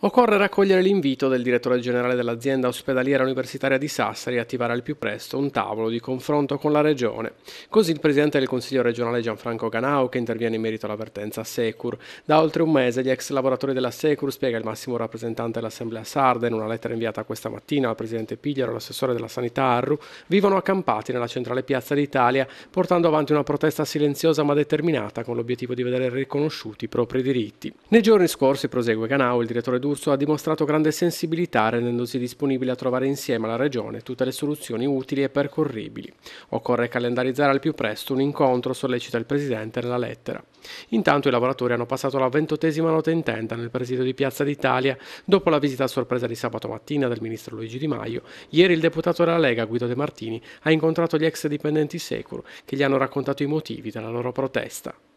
Occorre raccogliere l'invito del direttore generale dell'azienda ospedaliera universitaria di Sassari e attivare al più presto un tavolo di confronto con la Regione. Così il presidente del Consiglio regionale Gianfranco Canao, che interviene in merito all'avvertenza Secur. Da oltre un mese gli ex lavoratori della Secur, spiega il massimo rappresentante dell'Assemblea Sarda in una lettera inviata questa mattina al presidente Pigliaro e all'assessore della Sanità Arru, vivono accampati nella centrale piazza d'Italia, portando avanti una protesta silenziosa ma determinata con l'obiettivo di vedere riconosciuti i propri diritti. Nei giorni scorsi, prosegue Canao, il direttore D'Urso ha dimostrato grande sensibilità rendendosi disponibile a trovare insieme alla Regione tutte le soluzioni utili e percorribili. Occorre calendarizzare al più presto un incontro, sollecita il Presidente nella lettera. Intanto i lavoratori hanno passato la ventottesima notte intenta nel presidio di Piazza d'Italia dopo la visita a sorpresa di sabato mattina del Ministro Luigi Di Maio. Ieri il deputato della Lega Guido De Martini ha incontrato gli ex dipendenti Secur che gli hanno raccontato i motivi della loro protesta.